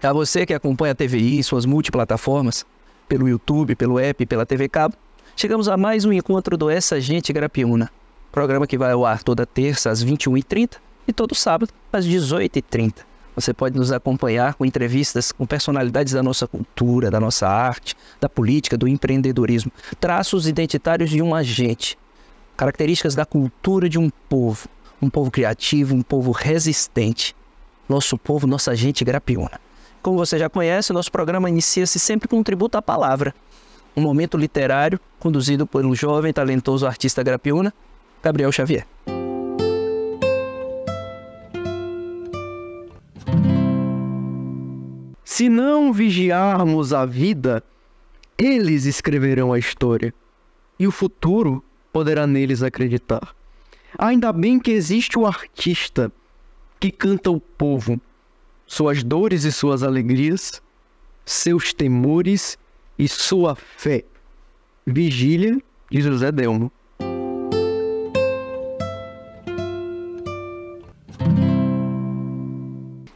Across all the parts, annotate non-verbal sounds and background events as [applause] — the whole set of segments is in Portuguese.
A tá, você que acompanha a TVI, suas multiplataformas, pelo YouTube, pelo app, pela TV Cabo, chegamos a mais um encontro do Essa Gente Grapiúna, programa que vai ao ar toda terça às 21h30 e todo sábado às 18h30. Você pode nos acompanhar com entrevistas com personalidades da nossa cultura, da nossa arte, da política, do empreendedorismo, traços identitários de um agente, características da cultura de um povo, um povo criativo, um povo resistente. Nosso povo, nossa gente grapiona. Como você já conhece, nosso programa inicia-se sempre com um tributo à palavra, um momento literário conduzido pelo jovem talentoso artista grapiúna, Gabriel Xavier. Se não vigiarmos a vida, eles escreverão a história, e o futuro poderá neles acreditar. Ainda bem que existe o artista que canta o povo suas dores e suas alegrias, seus temores e sua fé. Vigília de José Delmo.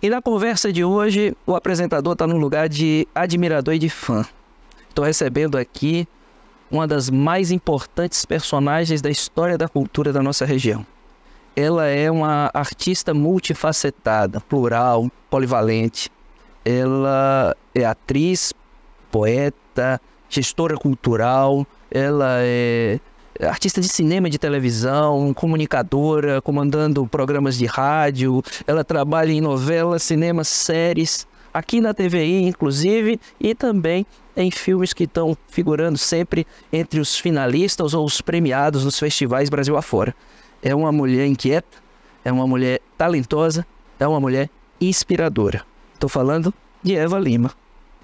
E na conversa de hoje, o apresentador está no lugar de admirador e de fã. Estou recebendo aqui uma das mais importantes personagens da história da cultura da nossa região ela é uma artista multifacetada, plural, polivalente. Ela é atriz, poeta, gestora cultural, ela é artista de cinema e de televisão, comunicadora, comandando programas de rádio, ela trabalha em novelas, cinemas, séries, aqui na TVI, inclusive, e também em filmes que estão figurando sempre entre os finalistas ou os premiados nos festivais Brasil afora é uma mulher inquieta, é uma mulher talentosa, é uma mulher inspiradora. Estou falando de Eva Lima.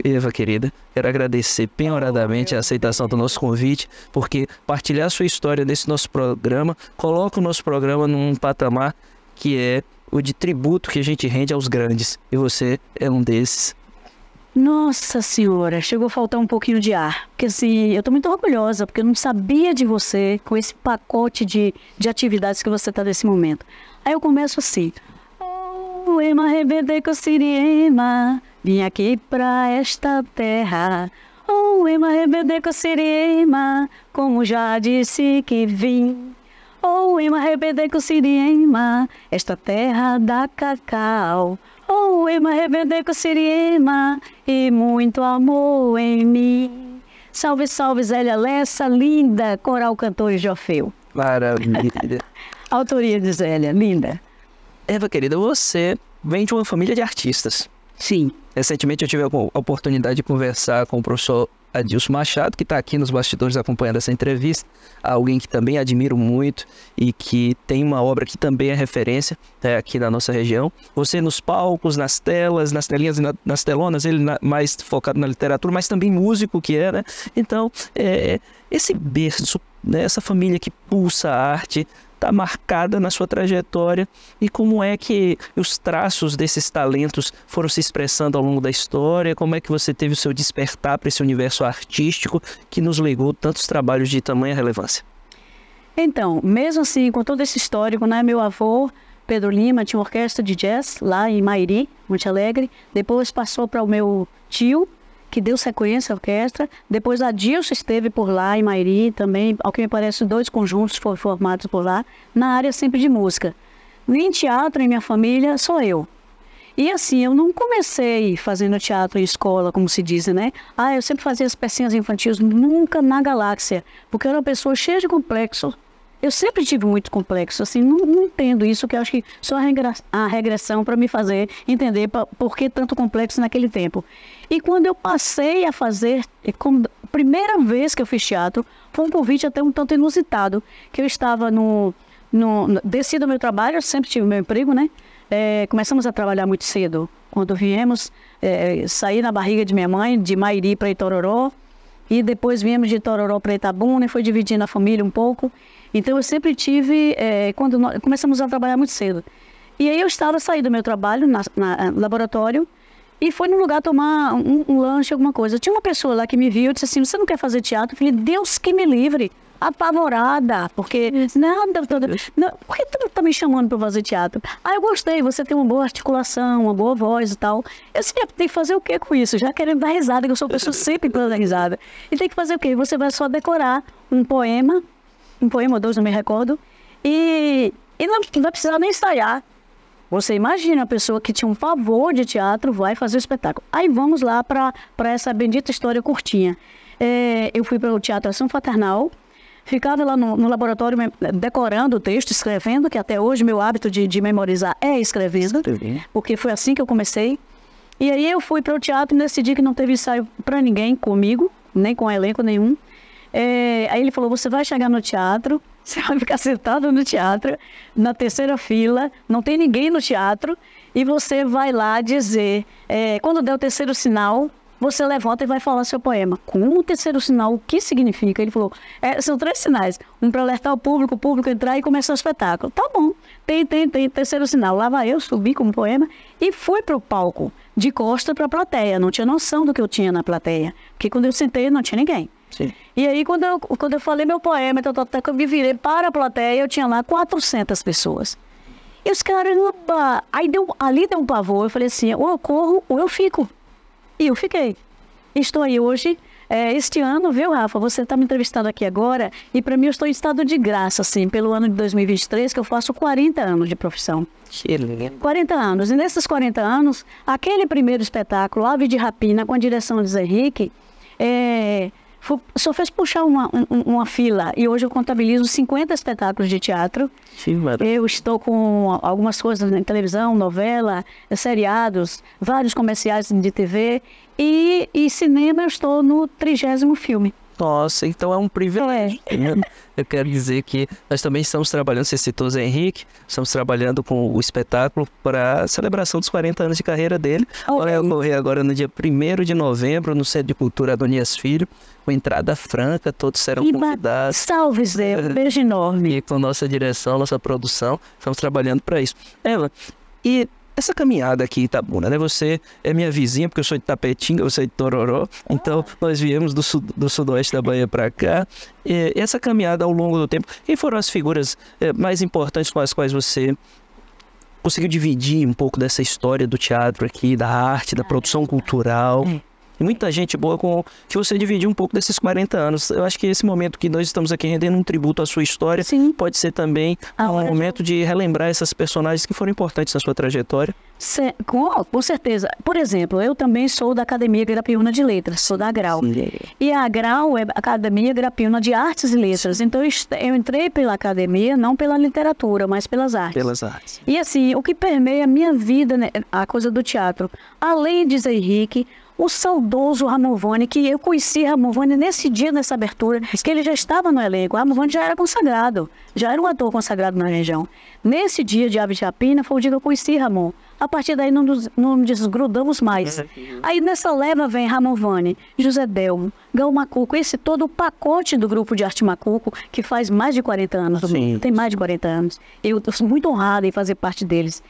Eva querida, quero agradecer penhoradamente a aceitação do nosso convite, porque partilhar sua história nesse nosso programa coloca o nosso programa num patamar que é o de tributo que a gente rende aos grandes. E você é um desses nossa senhora, chegou a faltar um pouquinho de ar. Porque assim, eu tô muito orgulhosa, porque eu não sabia de você com esse pacote de, de atividades que você tá nesse momento. Aí eu começo assim. Oh, Ema Rebedeco Siriema, vim aqui pra esta terra. Oh, Ema Rebedeco Siriema, como já disse que vim. Oh, Ema Rebedeco Siriema, esta terra da cacau. Oh, ema rebendeco siriema, e muito amor em mim. Salve, salve, Zélia Lessa, linda, coral cantores de Orfeu. Maravilha. [laughs] Autoria de Zélia, linda. Eva, querida, você vem de uma família de artistas. Sim. Recentemente eu tive a oportunidade de conversar com o professor Adilson Machado, que está aqui nos bastidores acompanhando essa entrevista, alguém que também admiro muito e que tem uma obra que também é referência né, aqui na nossa região. Você nos palcos, nas telas, nas telinhas e na, nas telonas, ele na, mais focado na literatura, mas também músico que é, né? Então, é, esse berço né? Essa família que pulsa a arte está marcada na sua trajetória e como é que os traços desses talentos foram se expressando ao longo da história, como é que você teve o seu despertar para esse universo artístico que nos legou tantos trabalhos de tamanha relevância. Então, mesmo assim, com todo esse histórico, né, meu avô Pedro Lima tinha uma orquestra de jazz lá em Mairi, Monte Alegre. Depois passou para o meu tio, que deu sequência à orquestra. Depois a Dilson esteve por lá, e Mairi também, ao que me parece, dois conjuntos foram formados por lá, na área sempre de música. Em teatro, em minha família, sou eu. E assim, eu não comecei fazendo teatro em escola, como se diz, né? Ah, eu sempre fazia as pecinhas infantis, nunca na galáxia, porque eu era uma pessoa cheia de complexos eu sempre tive muito complexo, assim, não, não entendo isso, que eu acho que só a, regra, a regressão para me fazer entender pra, por que tanto complexo naquele tempo. E quando eu passei a fazer, é como, a primeira vez que eu fiz teatro, foi um convite até um tanto inusitado, que eu estava no, no, no desci do meu trabalho, eu sempre tive meu emprego, né? É, começamos a trabalhar muito cedo. Quando viemos, é, saí na barriga de minha mãe, de Mairi para Itororó, e depois viemos de Itororó para Itabuna, e foi dividindo a família um pouco. Então eu sempre tive, é, quando nós começamos a trabalhar muito cedo. E aí eu estava saindo do meu trabalho na, na, no eh, laboratório e fui num lugar tomar um, um, lanche, alguma coisa. Tinha uma pessoa lá que me viu e disse assim: Você não quer fazer teatro? Eu falei: Deus que me livre. Apavorada, porque nada. Todo, não, por que tu tá me chamando para fazer teatro? Ah, eu gostei, você tem uma boa articulação, uma boa voz e tal. Eu disse, é, tem que fazer o que com isso? Já querendo dar risada, que eu sou uma pessoa [laughs] sempre dando risada. E tem que fazer o quê? Você vai só decorar um poema um poema ou dois, não me recordo. E, e não, não precisava nem ensaiar. Você imagina a pessoa que tinha um favor de teatro vai fazer o espetáculo. Aí vamos lá para essa bendita história curtinha. É, eu fui para o Teatro Ação Fraternal, ficava lá no, no, laboratório decorando o texto, escrevendo, que até hoje meu hábito de, de memorizar é escrevendo, porque foi assim que eu comecei. E aí eu fui para o teatro e decidi que não teve ensaio para ninguém comigo, nem com elenco nenhum. É, aí ele falou: você vai chegar no teatro, [laughs] você vai ficar sentado no teatro, na terceira fila, não tem ninguém no teatro, e você vai lá dizer. É, quando der o terceiro sinal, você levanta e vai falar seu poema. Como o terceiro sinal, o que significa? Ele falou: é, são três sinais. Um para alertar o público, o público entrar e começar o espetáculo. Tá bom, tem, tem, tem. Terceiro sinal. Lá vai eu, subi como poema e fui para o palco, de costa para a plateia. Não tinha noção do que eu tinha na plateia, porque quando eu sentei não tinha ninguém. Sim. E aí, quando eu, quando eu falei meu poema, eu me virei para a plateia, eu tinha lá 400 pessoas. E os caras, aí deu, ali deu um pavor. Eu falei assim: ou eu corro ou eu fico. E eu fiquei. Estou aí hoje, é, este ano, viu, Rafa? Você está me entrevistando aqui agora. E para mim, eu estou em estado de graça, assim, pelo ano de 2023, que eu faço 40 anos de profissão. Que lindo. 40 anos. E nesses 40 anos, aquele primeiro espetáculo, Ave de Rapina, com a direção de Zé Henrique, é, só fez puxar uma, uma fila. E hoje eu contabilizo 50 espetáculos de teatro. Sim, Eu estou com algumas coisas na televisão, novela, seriados, vários comerciais de TV. E, e cinema eu estou no trigésimo filme nossa. Então é um privilégio. É. Né? Eu quero dizer que nós também estamos trabalhando, você citou o Zé Henrique, estamos trabalhando com o espetáculo para a celebração dos 40 anos de carreira dele. Vai ocorrer agora no dia 1 de novembro no Centro de Cultura Adonias Filho, com entrada franca, todos serão convidados. Salve, Zé, um [laughs] beijo enorme. E com nossa direção, nossa produção, estamos trabalhando para isso. Eva, e essa caminhada aqui Itabuna, né? Você é minha vizinha, porque eu sou de Tapetinga, você é de Tororó. Então, ah. nós viemos do, sud do sudoeste da Bahia para cá. E essa caminhada ao longo do tempo, quem foram as figuras eh, mais importantes com as quais você conseguiu dividir um pouco dessa história do teatro aqui, da arte, da ah, produção cultural? É e muita gente boa com que você dividir um pouco desses 40 anos. Eu acho que esse momento que nós estamos aqui rendendo um tributo à sua história Sim. pode ser também ah, um momento de relembrar essas personagens que foram importantes na sua trajetória. Se, com, com, certeza. Por exemplo, eu também sou da Academia Grapiúna de Letras, sou da Grau. Sim. E a Grau é a Academia Grapiúna de Artes e Letras. Sim. Então eu, eu entrei pela academia, não pela literatura, mas pelas artes. Pelas artes. E assim, o que permeia a minha vida, né, a coisa do teatro, além de Zé Henrique, o saudoso Ramon Vani, que eu conheci Ramon Vani nesse dia, nessa abertura, que ele já estava no elenco. Ramovani já era consagrado, já era um ator consagrado na região. Nesse dia de Aves de Rapina, foi o dia que eu conheci Ramon. A partir daí não nos, não desgrudamos mais. Uhum. Aí nessa leva vem Ramon Vani, José Delmo, Gal Macuco, esse todo o pacote do grupo de arte Macuco, que faz mais de 40 anos, Sim. tem mais de 40 anos. Eu estou muito honrada em fazer parte deles.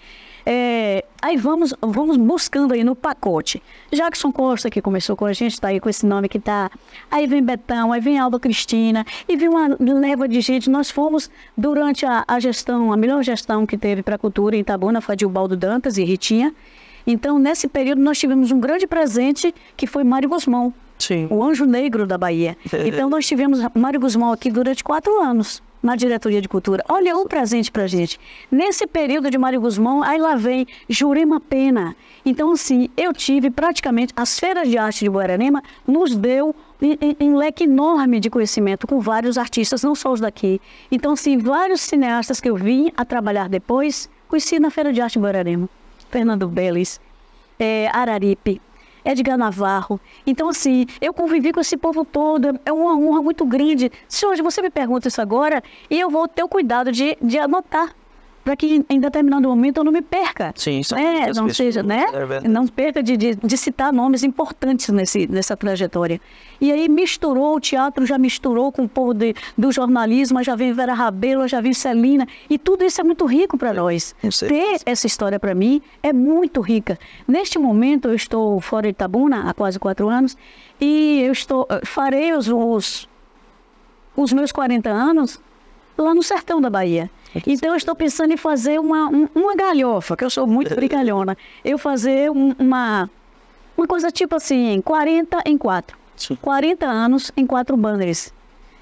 É, aí vamos, vamos buscando aí no pacote. Jackson Costa, que começou com a gente, está aí com esse nome que está. Aí vem Betão, aí vem Alba Cristina, e vem uma leva de gente. Nós fomos, durante a, a gestão, a melhor gestão que teve para a cultura em Itabuna foi a de Ubaldo Dantas e Ritinha. Então, nesse período, nós tivemos um grande presente, que foi Mário Gosmão. Sim. o anjo negro da Bahia. É. Então, nós tivemos Mário Guzmão aqui durante quatro anos na Diretoria de Cultura. Olha o presente para gente. Nesse período de Mário Guzmão, aí lá vem Jurema Pena. Então, assim, eu tive praticamente as feiras de arte de Guaranema nos deu um, um, um leque enorme de conhecimento com vários artistas, não só os daqui. Então, assim, vários cineastas que eu vim a trabalhar depois, conheci na Feira de Arte de Guararema. Fernando Beles, é, Araripe, é Edgar Navarro. Então, assim, eu convivi com esse povo todo, é uma honra muito grande. Se hoje você me pergunta isso agora, e eu vou ter o cuidado de, de anotar para que em determinado momento eu não me perca. Sim, isso é né? Não seja, né? É não perca de, de, de, citar nomes importantes nesse, nessa trajetória. E aí misturou, o teatro já misturou com o povo de, do jornalismo, já vem Vera Rabelo, já vem Celina, e tudo isso é muito rico para é, nós. Ter essa história para mim é muito rica. Neste momento eu estou fora de Tabuna há quase quatro anos, e eu estou eh, farei os, os, os meus 40 anos lá no sertão da Bahia. Então, eu estou pensando em fazer uma, uma galhofa, que eu sou muito brincalhona. Eu fazer uma, uma coisa tipo assim, 40 em 4. 40 anos em quatro banners.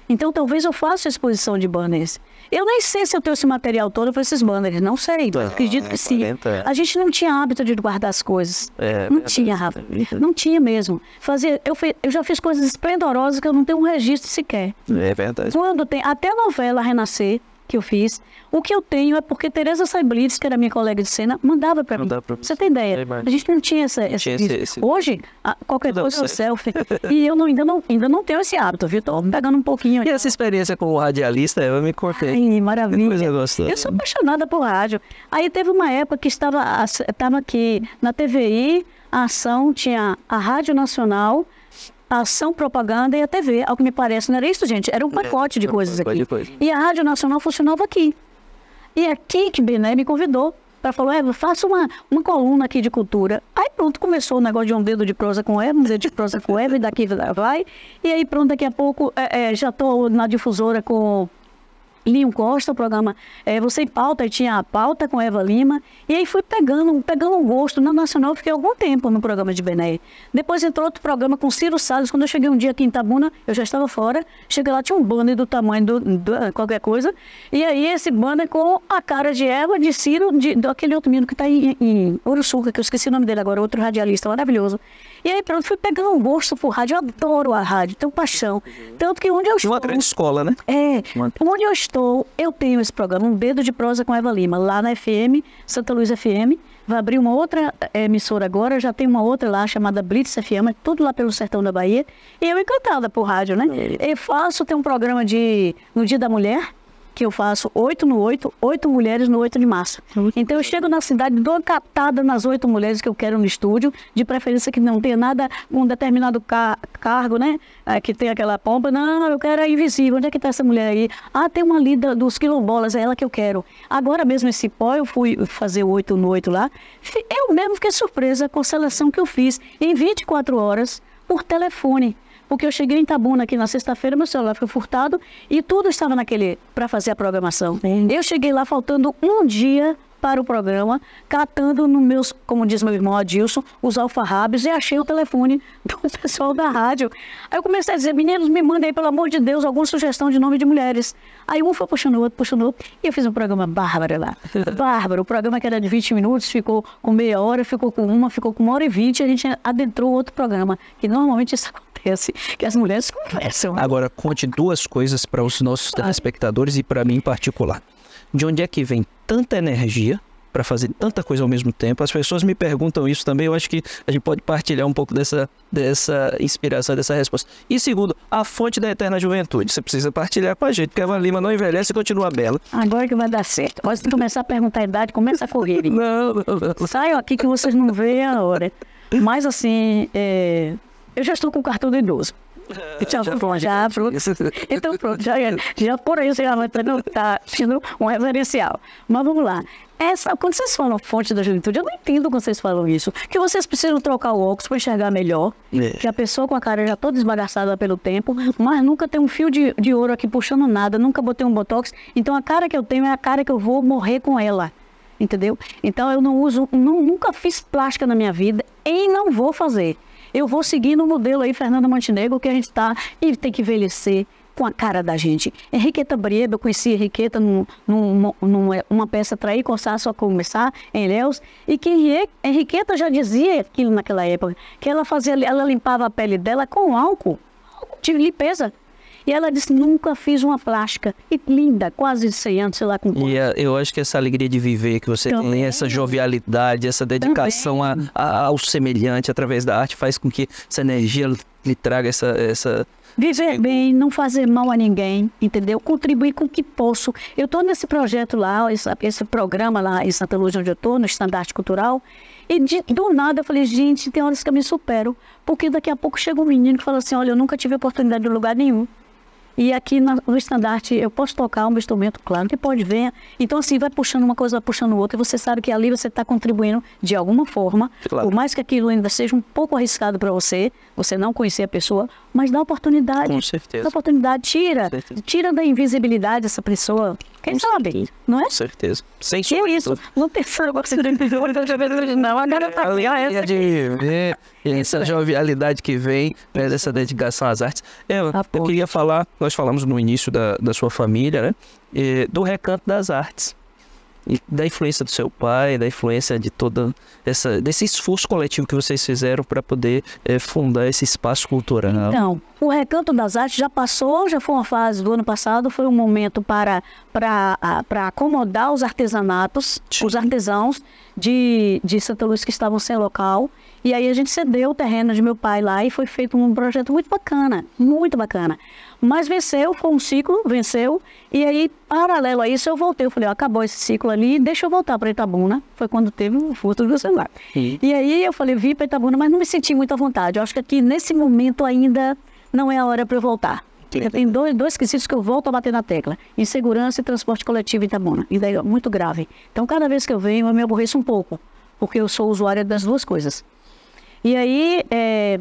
Então, talvez eu faça exposição de banners. Eu nem sei se eu tenho esse material todo para esses banners, não sei, mas então, acredito é que sim. A gente não tinha hábito de guardar as coisas. É, é não tinha, Rafa. Não tinha mesmo. Fazer, eu, fui, eu já fiz coisas esplendorosas que eu não tenho um registro sequer. É verdade. Quando tem, até a novela Renascer, que eu fiz. O que eu tenho é porque Tereza Saiblides, que era minha colega de cena, mandava para mim. Pra você tem ideia? É a gente não tinha essa. tinha esse, esse... Hoje, a, qualquer não, coisa é selfie. [laughs] e eu não, ainda, não, ainda não tenho esse hábito, viu? Tô pegando um pouquinho. E essa experiência como radialista, eu me cortei. Ai, maravilha. Que coisa gostosa. Eu sou apaixonada por rádio. Aí teve uma época que estava, estava aqui na TVI, a ação tinha a Rádio Nacional a ação, propaganda e a TV. Ao que me parece, não era isso, gente? Era um é, pacote de coisas aqui. E a Rádio Nacional funcionava aqui. E a que Bené me convidou para falar, Eva, faça uma, uma coluna aqui de cultura. Aí pronto, começou o negócio de um dedo de prosa com Eva, um dedo de prosa com Eva, e daqui vai. E aí pronto, daqui a pouco é, é, já estou na difusora com Linho Costa, o programa é, Você em Pauta, tinha a pauta com Eva Lima, e aí fui pegando, pegando um gosto. Na Nacional fiquei algum tempo no programa de Bené. Depois entrou outro programa com Ciro Salles, quando eu cheguei um dia aqui em Tabuna, eu já estava fora, cheguei lá, tinha um banner do tamanho do, do qualquer coisa, e aí esse banner com a cara de Eva, de Ciro, de, daquele outro menino que está em, em Uruçuca, que eu esqueci o nome dele agora, outro radialista maravilhoso. E aí pronto, fui pegando um gosto por rádio, eu adoro a rádio, tenho paixão. Tanto que onde eu estou... Uma grande escola, né? É, Uma... onde eu estou, eu tenho esse programa, Um Dedo de Prosa com Eva Lima, lá na FM, Santa Luz FM, vai abrir uma outra eh, emissora agora, já tem uma outra lá chamada Blitz FM, é tudo lá pelo sertão da Bahia. E eu encantada por rádio, né? É. Eu faço, tem um programa de no Dia da Mulher, que eu faço oito no oito, oito mulheres no oito de março. Então eu chego na cidade, dou uma captada nas oito mulheres que eu quero no estúdio, de preferência que não tenha nada com um determinado car cargo, né? É, que tem aquela pompa. Não, eu quero a invisível. Onde é que está essa mulher aí? Ah, tem uma lida dos quilombolas, é ela que eu quero. Agora mesmo esse pó, eu fui fazer oito no oito lá. Eu mesmo fiquei surpresa com a seleção que eu fiz em 24 horas por telefone porque eu cheguei em Tabuna aqui na sexta-feira, meu celular foi furtado e tudo estava naquele para fazer a programação. Sim. Eu cheguei lá faltando um dia para o programa, catando no meus, como diz meu irmão Adilson, os alfarrábios e achei o telefone do [laughs] pessoal da rádio. Aí eu comecei a dizer, meninos, me mandem aí, pelo amor de Deus, alguma sugestão de nome de mulheres. Aí um foi puxando o outro, puxando o outro, e eu fiz um programa bárbaro lá. [laughs] Bárbaro, o programa que era de 20 minutos, ficou com meia hora, ficou com uma, ficou com uma hora e vinte, a gente adentrou outro programa, que normalmente isso acontece que as mulheres conversam. Agora, conte duas coisas para os nossos telespectadores e para mim em particular. De onde é que vem tanta energia para fazer tanta coisa ao mesmo tempo. As pessoas me perguntam isso também. Eu acho que a gente pode partilhar um pouco dessa, dessa inspiração, dessa resposta. E segundo, a fonte da eterna juventude. Você precisa partilhar com a gente, porque a Van Lima não envelhece e continua bela. Agora que vai dar certo. Pode começar a perguntar a idade, começa a correr. [laughs] não, não, não. Saiam aqui que vocês não veem a hora. Mas assim, é, eu já estou com cartão de idoso. Então, [laughs] já, pronto, já, pronto. então pronto, já, é. já por aí você já vai estar tendo tá um referencial. Mas vamos lá. Essa, quando vocês falam fonte da juventude, eu não entendo quando vocês falam isso. Que vocês precisam trocar o óculos para enxergar melhor. É. Que a pessoa com a cara já toda esbagaçada pelo tempo, mas nunca tem um fio de, de ouro aqui puxando nada, nunca botei um botox. Então a cara que eu tenho é a cara que eu vou morrer com ela. Entendeu? Então eu não uso, não, nunca fiz plástica na minha vida e não vou fazer. Eu vou seguir no modelo aí, Fernanda Montenegro, que a gente está, e tem que envelhecer com a cara da gente. Henriqueta Brieba, eu conheci Henriqueta num, numa, é, numa peça Trair, Corsar, Só Começar, em Leos e que Henriqueta já dizia aquilo naquela época, que ela fazia, ela limpava a pele dela com álcool de limpeza. E ela disse: nunca fiz uma plástica. E linda, quase 100 anos, sei lá com E é, eu acho que essa alegria de viver que você Também. tem, essa jovialidade, essa dedicação a, a, ao semelhante através da arte, faz com que essa energia lhe traga essa, essa Viver bem, não fazer mal a ninguém, entendeu? Contribuir com o que posso. Eu estou nesse projeto lá, esse, esse, programa lá em Santa Luz, onde eu estou, no Estandarte Cultural, e de, do nada eu falei, gente, tem horas que eu me supero, porque daqui a pouco chega um menino que fala assim, olha, eu nunca tive oportunidade em lugar nenhum. E aqui no estandarte eu posso tocar um instrumento, claro que pode ver. Então, assim, vai puxando uma coisa, vai puxando outra, e você sabe que ali você está contribuindo de alguma forma. Claro. Por mais que aquilo ainda seja um pouco arriscado para você, você não conhecer a pessoa, mas dá oportunidade. Com certeza. Dá oportunidade, tira. Tira da invisibilidade essa pessoa. Quem Com sabe? Certeza. Não é? Com certeza. Sem que isso. Não tem fogo. não, agora tá ali. Ah, essa. De... É essa jovialidade que vem né, é dessa dedicação às artes. Eu, eu, queria falar, nós falamos no início da, da sua família, né, e, do recanto das artes. E da influência do seu pai, da influência de toda essa desse esforço coletivo que vocês fizeram para poder é, fundar esse espaço cultural. Então, o Recanto das Artes já passou, já foi uma fase do ano passado, foi um momento para para, para acomodar os artesanatos, Sim. os artesãos de, de Santa Luz que estavam sem local. E aí a gente cedeu o terreno de meu pai lá e foi feito um projeto muito bacana, muito bacana. Mas venceu, foi um ciclo, venceu. E aí, paralelo a isso, eu voltei. Eu falei, ó, acabou esse ciclo ali, deixa eu voltar para Itabuna. Foi quando teve o furto do celular. E... e aí eu falei, vim para Itabuna, mas não me senti muito à vontade. Eu acho que aqui, nesse momento, ainda não é a hora para eu voltar. Tem dois, dois quesitos que eu volto a bater na tecla: insegurança e transporte coletivo em Itabuna. E daí, ó, muito grave. Então, cada vez que eu venho, eu me aborreço um pouco, porque eu sou usuária das duas coisas. E aí, é,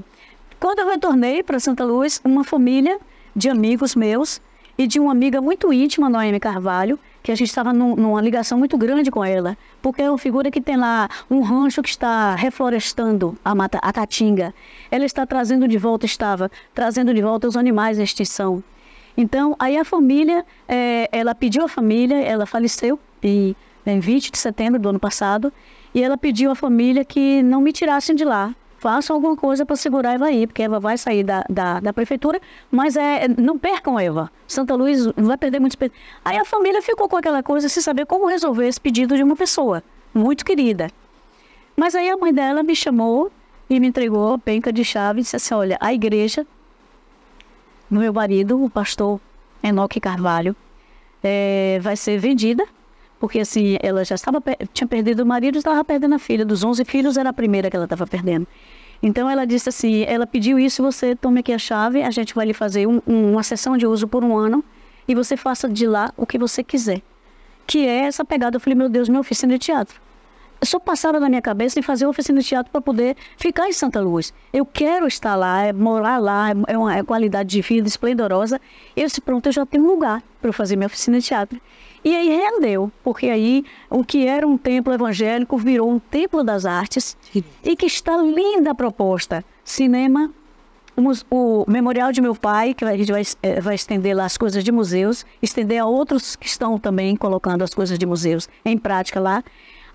quando eu retornei para Santa Luz, uma família de amigos meus e de uma amiga muito íntima, Noemi Carvalho, que a gente estava num, numa ligação muito grande com ela, porque é uma figura que tem lá um rancho que está reflorestando a mata, a Caatinga. Ela está trazendo de volta, estava trazendo de volta os animais à extinção. Então, aí a família, é, ela pediu à família, ela faleceu em, em 20 de setembro do ano passado, e ela pediu à família que não me tirassem de lá, façam alguma coisa para segurar a Eva aí, porque a Eva vai sair da, da, da, prefeitura, mas é, não percam Eva. Santa Luz vai perder muito. pedidos. Aí a família ficou com aquela coisa sem saber como resolver esse pedido de uma pessoa muito querida. Mas aí a mãe dela me chamou e me entregou a penca de chave e disse assim: Olha, a igreja, meu marido, o pastor Enoque Carvalho, é, vai ser vendida porque assim, ela já estava tinha perdido o marido, estava perdendo a filha. Dos 11 filhos, era a primeira que ela estava perdendo. Então ela disse assim, ela pediu isso, você tome aqui a chave, a gente vai lhe fazer um, um, uma sessão de uso por um ano e você faça de lá o que você quiser. Que é essa pegada, eu falei, meu Deus, minha oficina de teatro. Só passava na minha cabeça em fazer uma oficina de teatro para poder ficar em Santa Luz. Eu quero estar lá, é morar lá, é uma é qualidade de vida esplendorosa. Eu disse, pronto, eu já tenho um lugar para fazer minha oficina de teatro. E aí rendeu, porque aí o que era um templo evangélico virou um templo das artes e que está linda a proposta. Cinema, o memorial de meu pai, que a gente vai, eh, vai estender lá as coisas de museus, estender a outros que estão também colocando as coisas de museus em prática lá.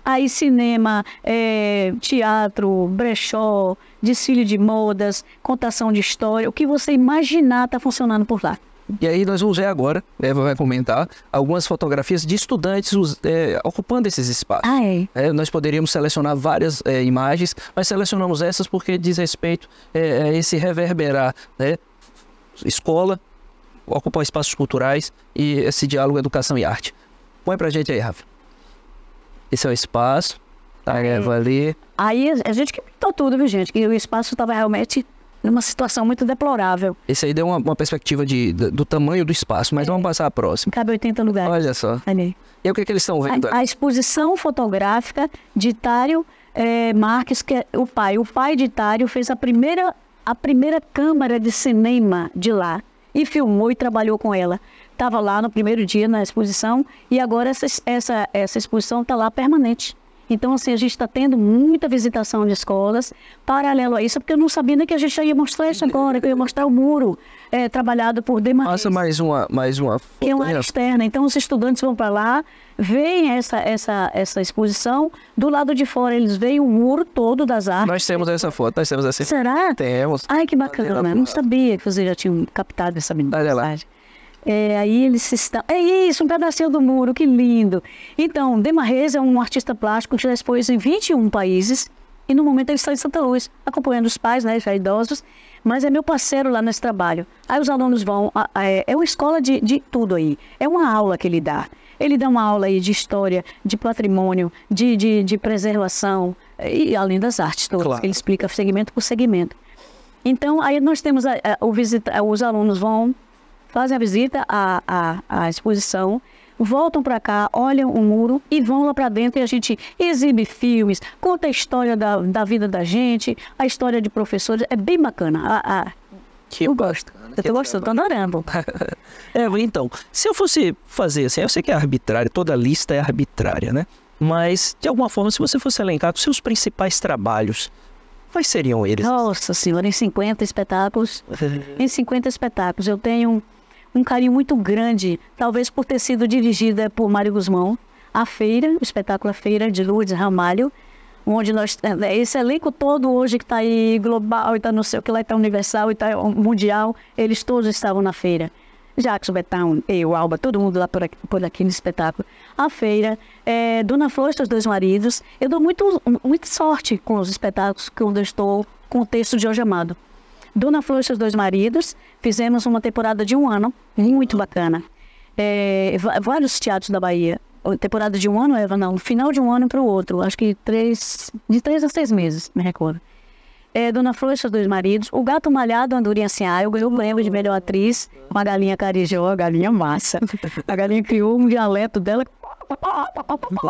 Aí cinema, é, teatro, brechó, desfile de modas, contação de história, o que você imaginar está funcionando por lá. E aí nós vamos ver agora, Eva vai comentar, algumas fotografias de estudantes é, ocupando esses espaços. Ah, é. É, nós poderíamos selecionar várias é, imagens, mas selecionamos essas porque diz respeito a é, é esse reverberar, né? Escola, ocupar espaços culturais e esse diálogo educação e arte. Põe pra gente aí, Rafa. Esse é o espaço, a tá, Eva hum. ali. Aí a gente que pintou tudo, viu, gente? E o espaço estava realmente numa situação muito deplorável. Esse aí deu uma, uma perspectiva de, do, do, tamanho do espaço, mas é. vamos passar a próxima. Cabe 80 lugares. Olha só. Ali. E o que, é que eles estão vendo? A, a, exposição fotográfica de Itário é, Marques, que é o pai. O pai de Itário fez a primeira, a primeira câmara de cinema de lá e filmou e trabalhou com ela. Estava lá no primeiro dia na exposição e agora essa, essa, essa exposição está lá permanente. Então, assim, a gente está tendo muita visitação de escolas. Paralelo a isso, porque eu não sabia nem que a gente ia mostrar isso agora, que eu ia mostrar o muro é, trabalhado por demais Passa mais uma, mais uma. Que é uma área externa. Então, os estudantes vão para lá, veem essa, essa, essa exposição. Do lado de fora, eles veem o muro todo das artes. Nós temos essa foto, nós temos essa. Será? Temos. Ai, que bacana. Né? Não sabia que você já tinha captado essa mensagem. Olha lá. É, aí eles estão. É isso, um pedacinho do muro, que lindo. Então, Demarrez é um artista plástico que já expôs em 21 países e no momento ele está em Santa Luz, acompanhando os pais, né, já idosos, mas é meu parceiro lá nesse trabalho. Aí os alunos vão. É, é uma escola de, de tudo aí, é uma aula que ele dá. Ele dá uma aula aí de história, de patrimônio, de, de, de preservação, é, e além das artes todas, claro. ele explica segmento por segmento. Então, aí nós temos a, a, o visita, os alunos vão fazem a visita à, à, à exposição, voltam para cá, olham o muro e vão lá para dentro e a gente exibe filmes, conta a história da, da vida da gente, a história de professores. É bem bacana. A, a... Que eu gosto. Eu tô gostando, tô adorando. [laughs] é, então, se eu fosse fazer assim, eu sei que é arbitrário, toda lista é arbitrária, né? Mas, de alguma forma, se você fosse elencar os seus principais trabalhos, quais seriam eles? Nossa senhora, em 50 espetáculos, [laughs] em 50 espetáculos, eu tenho um carinho muito grande, talvez por ter sido dirigida por Mário Guzmão, a feira, o espetáculo A Feira de Lourdes Ramalho, onde nós, é, é esse elenco todo hoje que está aí global, está não sei o que lá, está universal, está é, mundial, eles todos estavam na feira. Jacques Betão, eu, Alba, todo mundo lá por aqui, por aqui no espetáculo. A feira, é, Dona Flor e seus dois maridos. Eu dou muito, muito sorte com os espetáculos que eu estou com o texto de Jorge Amado. Dona Flor e seus dois maridos, fizemos uma temporada de um ano, muito bacana. É, vários teatros da Bahia. Temporada de um ano, Eva, não, final de um ano para o outro, acho que três, de três a seis meses, me recordo. É, Dona Flor e seus dois maridos, O Gato Malhado, Andorinha Sem Ar, eu ganhei o prêmio de melhor atriz uma galinha carijó, a galinha massa. A galinha criou um dialeto dela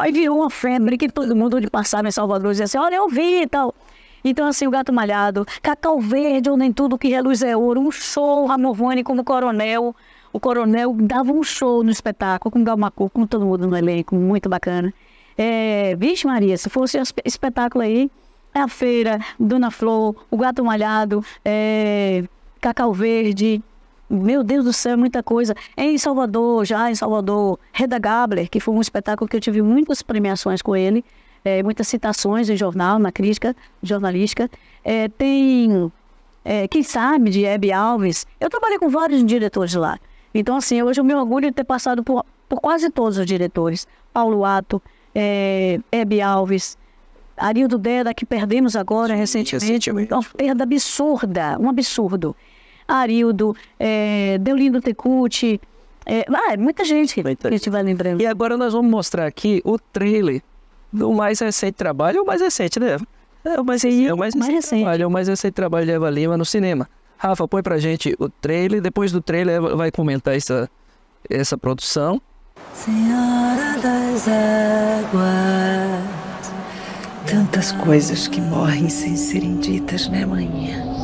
Aí virou uma febre que todo mundo de passava em Salvador dizia assim, olha, eu vi e tal. Então, assim, o gato malhado, cacau verde, ou nem tudo que reluz é, é ouro, um show, Ramovani como coronel. O coronel dava um show no espetáculo com o Galmacu, com todo mundo no elenco, muito bacana. É, Vixe Maria, se fosse um espetáculo aí, é a feira, Dona Flor, o gato malhado, é, cacau verde, meu Deus do céu, é muita coisa. Em Salvador, já em Salvador, Reda Gabler, que foi um espetáculo que eu tive muitas premiações com ele é, muitas citações em jornal, na crítica jornalística. É, tem, é, quem sabe, de Hebe Alves. Eu trabalhei com vários diretores lá. Então, assim, hoje o meu orgulho de ter passado por, por quase todos os diretores. Paulo Ato, é, Hebe Alves, Arildo Deda, que perdemos agora Sim, recentemente. recentemente. Uma perda absurda, um absurdo. Arildo, é, Deolindo Tecuti, é, ah, é muita gente que, a gente vai lembrando. E agora nós vamos mostrar aqui o trailer o mais recente trabalho é o mais recente, né? É o mais, é o mais, é mais recente, recente, trabalho, é o mais recente trabalho de Eva Lima no cinema. Rafa, põe pra gente o trailer, depois do trailer ela vai comentar essa, essa produção. Senhora das águas, tantas coisas que morrem sem serem ditas, né, manhã?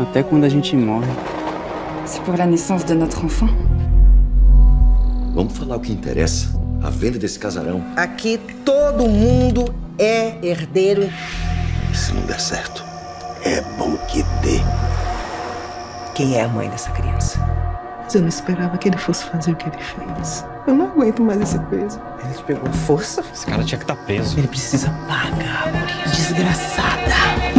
Até quando a gente morre. C'est pour la naissance de notre enfant. Vamos falar o que interessa. A venda desse casarão. Aqui todo mundo é herdeiro. Se não der certo, é bom que dê. Quem é a mãe dessa criança? Mas eu não esperava que ele fosse fazer o que ele fez. Eu não aguento mais esse peso. Ele te pegou força? Esse cara tinha que estar tá preso. Ele precisa pagar por isso. Desgraçada.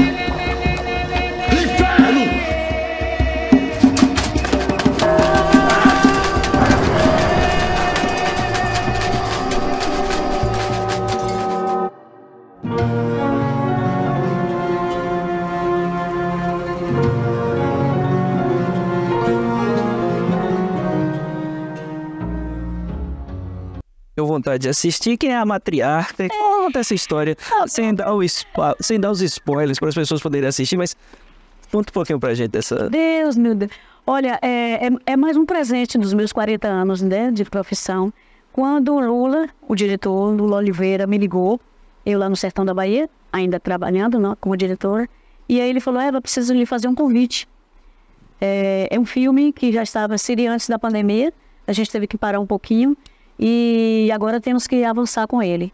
vontade de assistir. Quem é a matriarca? Conta essa história ah, sem dar, o sem dar os spoilers para as pessoas poderem assistir, mas conta um pouquinho para a gente dessa. Deus, meu Deus. Olha, é, é, é, mais um presente dos meus 40 anos né, de profissão. Quando o Lula, o diretor Lula Oliveira, me ligou, eu lá no sertão da Bahia, ainda trabalhando não, né, como diretor e aí ele falou: Eva, preciso lhe fazer um convite. É, é, um filme que já estava seria antes da pandemia, a gente teve que parar um pouquinho, e agora temos que avançar com ele.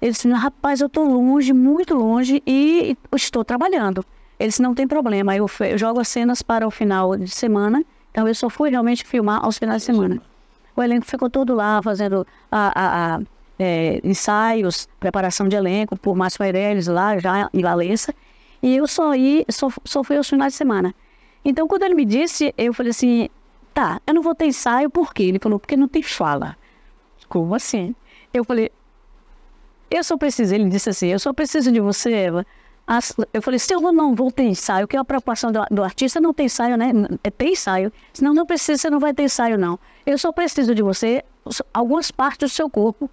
Ele disse: rapaz, eu estou longe, muito longe e estou trabalhando. Ele disse: não tem problema, eu, eu jogo as cenas para o final de semana. Então eu só fui realmente filmar aos finais de semana. O elenco ficou todo lá fazendo a, a, a, é, ensaios, preparação de elenco por Márcio Meirelles lá já em Valença. E eu só, ia, só, só fui aos finais de semana. Então quando ele me disse, eu falei assim: Tá, eu não vou ter ensaio, por quê? Ele falou, porque não tem fala. Como assim? Eu falei, eu só preciso, ele disse assim, eu só preciso de você, Eva. Eu falei, se eu não vou ter ensaio, que é a preocupação do, do artista, não tem ensaio, né? É ter ensaio. Senão não precisa, você não vai ter ensaio, não. Eu só preciso de você, algumas partes do seu corpo.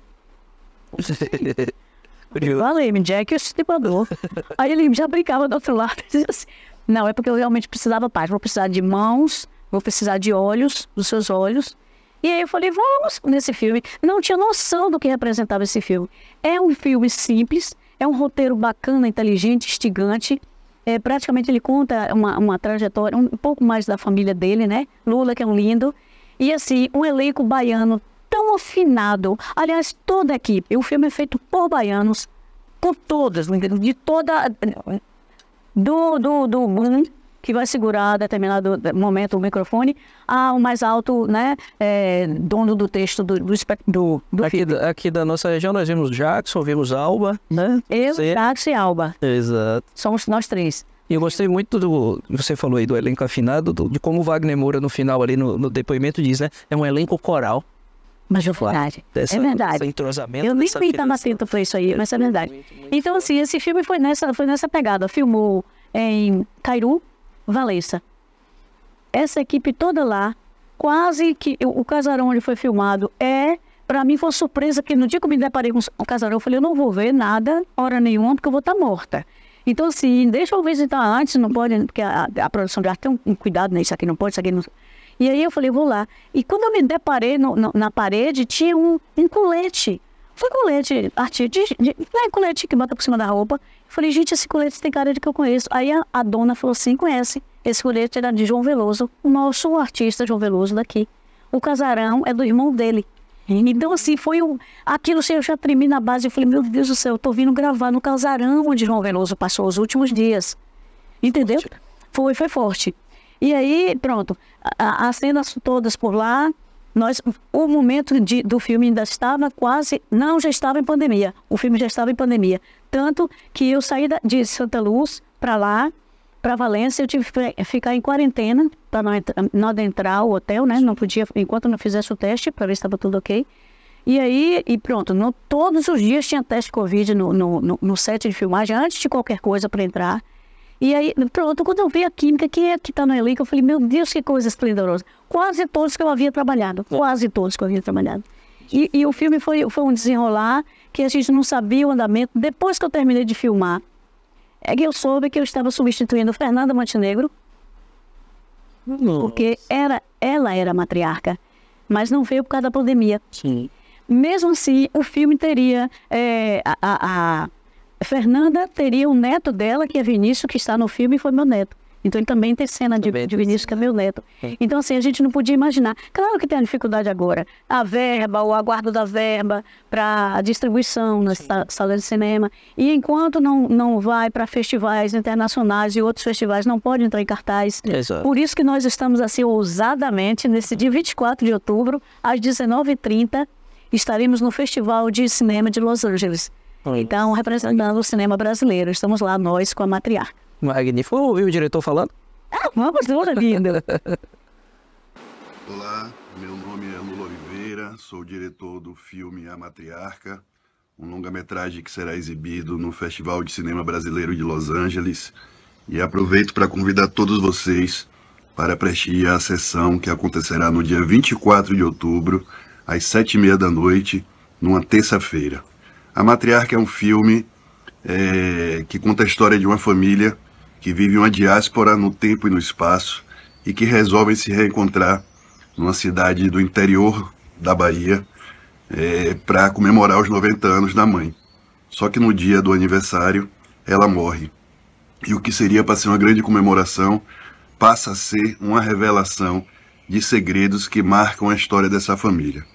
Valeu-me, [laughs] Jack, eu te mandou. Tipo Aí ele já brincava do outro lado. [laughs] Assim, não, é porque eu realmente precisava paz. Vou precisar de mãos, vou precisar de olhos, dos seus olhos. E aí eu falei, vamos nesse filme. Não tinha noção do que representava esse filme. É um filme simples, é um roteiro bacana, inteligente, instigante. É, praticamente ele conta uma, uma trajetória, um, pouco mais da família dele, né? Lula, que é um lindo. E assim, um elenco baiano tão afinado. Aliás, toda a equipe. O filme é feito por baianos, por todos, de toda. Do, do, do, que vai segurar a determinado momento o microfone, ao ah, mais alto né, é, dono do texto do, do, do, do aqui, aqui, da nossa região nós vimos Jackson, vimos Alba, né? Eu, Você... Jackson e Alba. Exato. Somos nós três. E eu gostei muito do. Você falou aí do elenco afinado, do, de como Wagner Moura, no final, ali no, no depoimento, diz, né? É um elenco coral. Mas é verdade. Dessa, é verdade. entrosamento. Eu nem me estava atento para isso aí, mas é verdade. Muito, muito então, assim, esse filme foi nessa, foi nessa pegada. Filmou em Cairu, Valença, Essa equipe toda lá, quase que o casarão onde foi filmado é para mim foi surpresa que no dia que eu me deparei com o casarão, eu falei, eu não vou ver nada, hora nenhuma, porque eu vou estar tá morta. Então, assim, deixa eu visitar antes, não pode, porque a, a produção de arte tem um, um cuidado, né? Isso aqui não pode, isso aqui não. E aí eu falei, vou lá. E quando eu me deparei no, no, na parede, tinha um, um colete. Foi colete artístico, é colete que bota por cima da roupa. Falei, gente, esse colete tem cara de que eu conheço. Aí a, a dona falou assim: conhece. Esse colete era de João Veloso, o nosso artista João Veloso daqui. O casarão é do irmão dele. Então, assim, foi um. Aquilo assim, eu já tremi na base. Eu falei, meu Deus do céu, eu tô vindo gravar no casarão onde João Veloso passou os últimos dias. Entendeu? Foi, foi forte. E aí, pronto, as cenas todas por lá, nós, o momento de, do filme ainda estava quase, não, já estava em pandemia. O filme já estava em pandemia. Tanto que eu saí da, de Santa Luz para lá, para Valência, eu tive que ficar em quarentena para não, não adentrar o hotel, né? Não podia, enquanto não fizesse o teste, para ver se estava tudo ok. E aí, e pronto, no, todos os dias tinha teste de Covid no, no, no, no set de filmagem, antes de qualquer coisa para entrar. E aí, pronto, quando eu vi a química, quem é que está no elenco? Eu falei, meu Deus, que coisa esplendorosa. Quase todos que eu havia trabalhado, é. quase todos que eu havia trabalhado. E, e o filme foi, foi um desenrolar que a gente não sabia o andamento. Depois que eu terminei de filmar, é que eu soube que eu estava substituindo Fernanda Montenegro, Nossa. porque era, ela era matriarca, mas não veio por causa da pandemia. Sim. Mesmo assim, o filme teria é, a, a, a Fernanda teria um neto dela, que é Vinícius, que está no filme e foi meu neto. Então ele também tem cena de, de Vinícius, que é meu neto. É. Então, assim, a gente não podia imaginar. Claro que tem a dificuldade agora. A verba, o aguardo da verba para a distribuição nas salas de cinema. E enquanto não, não vai para festivais internacionais e outros festivais, não pode entrar em cartaz. Exato. Por isso que nós estamos, assim, ousadamente, nesse dia 24 de outubro, às 19h30, estaremos no Festival de Cinema de Los Angeles. Então, representando o cinema brasileiro, estamos lá nós com a matriarca. Magnífico. Ouviu o diretor falando? Ah, vamos, dona linda. [laughs] Olá, meu nome é Lula Oliveira, sou diretor do filme A Matriarca, um longa-metragem que será exibido no Festival de Cinema Brasileiro de Los Angeles. E aproveito para convidar todos vocês para prestigiar a sessão que acontecerá no dia 24 de outubro, às sete e meia da noite, numa terça-feira. A Matriarca é um filme é, que conta a história de uma família que vive uma diáspora no tempo e no espaço e que resolvem se reencontrar numa cidade do interior da Bahia é, para comemorar os 90 anos da mãe. Só que no dia do aniversário ela morre. E o que seria para ser uma grande comemoração passa a ser uma revelação de segredos que marcam a história dessa família.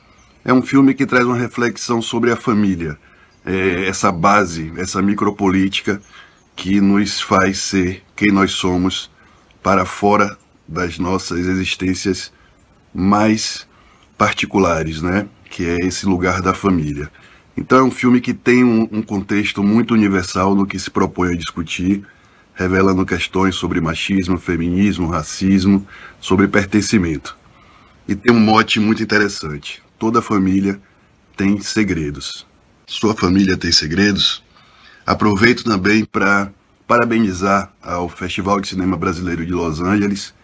É um filme que traz uma reflexão sobre a família é, essa base, essa micropolítica que nos faz ser quem nós somos para fora das nossas existências mais particulares, né? Que é esse lugar da família. Então é um filme que tem um, um contexto muito universal no que se propõe a discutir, revelando questões sobre machismo, feminismo, racismo, sobre pertencimento. E tem um mote muito interessante: toda família tem segredos. Sua família tem segredos? Aproveito também para parabenizar ao Festival de Cinema Brasileiro de Los Angeles,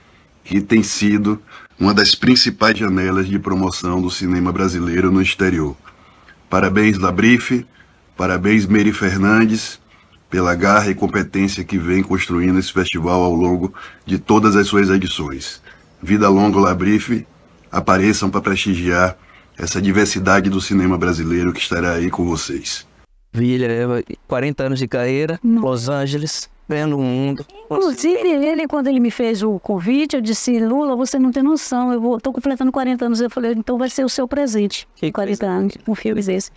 que tem sido uma das principais janelas de promoção do cinema brasileiro no exterior. Parabéns, Labrife, parabéns, Mary Fernandes, pela garra e competência que vem construindo esse festival ao longo de todas as suas edições. Vida longa, Labrife, apareçam para prestigiar essa diversidade do cinema brasileiro que estará aí com vocês. Vilha, 40 anos de carreira, Los Angeles, vendo o mundo. Inclusive, ele, quando ele me fez o convite, eu disse, Lula, você não tem noção, eu estou completando 40 anos. Eu falei, então vai ser o seu presente, que 40 coisa? anos, um filme desse.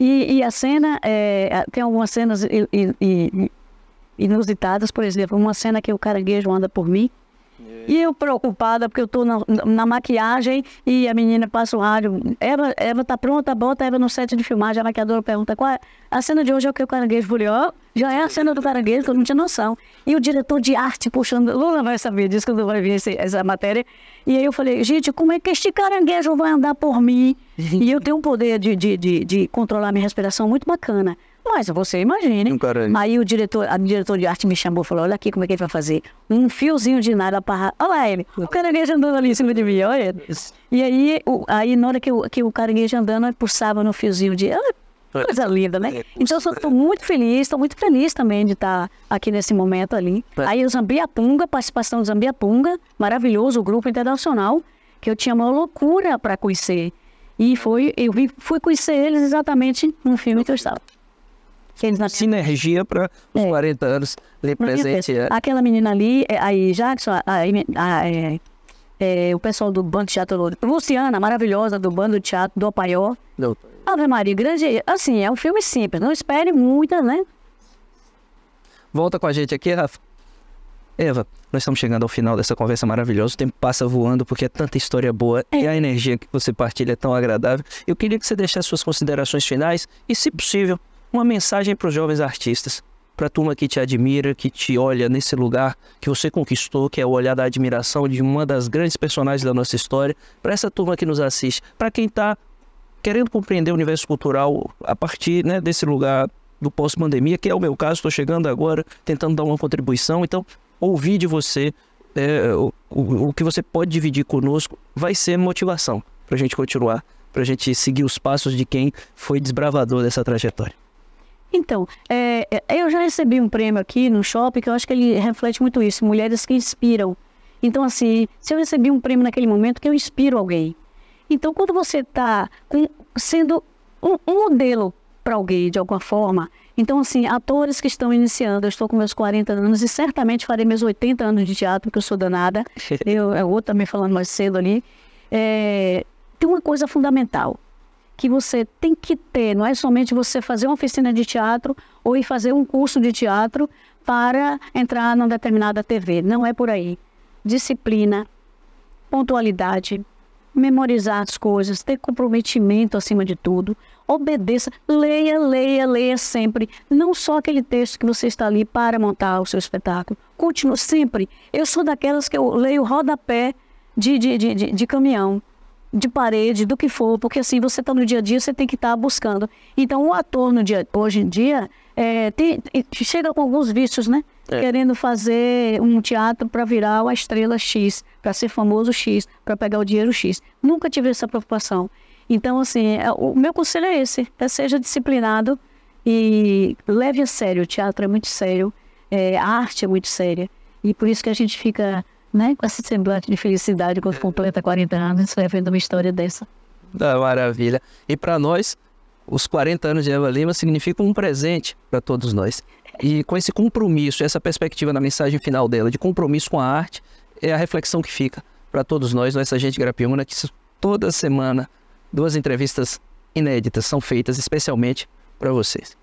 E, e a cena, é, tem algumas cenas inusitadas, por exemplo, uma cena que o caranguejo anda por mim, e eu preocupada, porque eu estou na, na, maquiagem e a menina passa o rádio. Eva, Eva tá pronta, bota Eva no set de filmagem. A maquiadora pergunta qual é. A cena de hoje é o que o caranguejo folheou. Já é a cena do caranguejo, que eu não tinha noção. E o diretor de arte puxando. Lula vai saber disso quando vai vir essa essa matéria. E aí eu falei, gente, como é que este caranguejo vai andar por mim? [laughs] e eu tenho um poder de, de, de, de controlar minha respiração muito bacana. Mas você imagine. Aí o diretor, a diretor de arte me chamou e falou: olha aqui como é que ele vai fazer. Um fiozinho de nada para. Olha lá ele, o caranguejo andando ali em cima de mim, olha. E aí, o, aí na hora que, eu, que o caranguejo andando, eu pulsava no fiozinho de. Ah, é. coisa linda, né? É, então eu estou é. muito feliz, estou muito feliz também de estar tá aqui nesse momento ali. Aí o Zambiapunga, participação do Zambiapunga, maravilhoso, o grupo internacional, que eu tinha uma loucura para conhecer. E uhum. foi, eu fui conhecer eles exatamente no filme que eu estava sinergia né? para os é. 40 anos lhe presentear. É. Aquela menina ali, é, aí Jackson, aí, é, é, o pessoal do Bando de Teatro Luciana, maravilhosa, do Bando de Teatro do Apaió. Não. Ave Maria, grande. Assim, é um filme simples, não espere muita, né? Volta com a gente aqui, Rafa. Eva, nós estamos chegando ao final dessa conversa maravilhosa. O tempo passa voando porque é tanta história boa é. e a energia que você partilha é tão agradável. Eu queria que você deixasse suas considerações finais e, se possível, uma mensagem para os jovens artistas, para a turma que te admira, que te olha nesse lugar que você conquistou, que é o olhar da admiração de uma das grandes personagens da nossa história, para essa turma que nos assiste, para quem está querendo compreender o universo cultural a partir né, desse lugar do pós-pandemia, que é o meu caso, estou chegando agora, tentando dar uma contribuição. Então, ouvir de você é, o, o, o que você pode dividir conosco vai ser motivação para a gente continuar, para a gente seguir os passos de quem foi desbravador dessa trajetória. Então, é, é, eu já recebi um prêmio aqui no shopping que eu acho que ele reflete muito isso, mulheres que inspiram. Então, assim, se eu recebi um prêmio naquele momento, que eu inspiro alguém. Então, quando você está sendo um, um modelo para alguém, de alguma forma, então, assim, atores que estão iniciando, eu estou com meus 40 anos e certamente farei meus 80 anos de teatro, porque eu sou danada. [laughs] Eu, eu é outro também falando mais cedo ali. É, tem uma coisa fundamental que você tem que ter, não é somente você fazer uma oficina de teatro ou ir fazer um curso de teatro para entrar numa determinada TV. Não é por aí. Disciplina, pontualidade, memorizar as coisas, ter comprometimento acima de tudo, obedeça, leia, leia, leia sempre, não só aquele texto que você está ali para montar o seu espetáculo, continue sempre. Eu sou daquelas que eu leio rodapé de, de, de, de, de caminhão de parede, do que for, porque assim você está no dia a dia, você tem que estar tá buscando. Então o ator no dia, hoje em dia é, tem, chega com alguns vícios, né? É. Querendo fazer um teatro para virar a estrela X, para ser famoso X, para pegar o dinheiro X. Nunca tive essa preocupação. Então, assim, é, o meu conselho é esse: é seja disciplinado e leve a sério. O teatro é muito sério, é, a arte é muito séria. E por isso que a gente fica né? Com esse semblante de felicidade quando é. completa 40 anos, vendo uma história dessa. Da maravilha. E para nós, os 40 anos de Eva Lima significam um presente para todos nós. E com esse compromisso, essa perspectiva na mensagem final dela, de compromisso com a arte, é a reflexão que fica para todos nós, nossa gente Grapiúna, né? que toda semana duas entrevistas inéditas são feitas especialmente para vocês.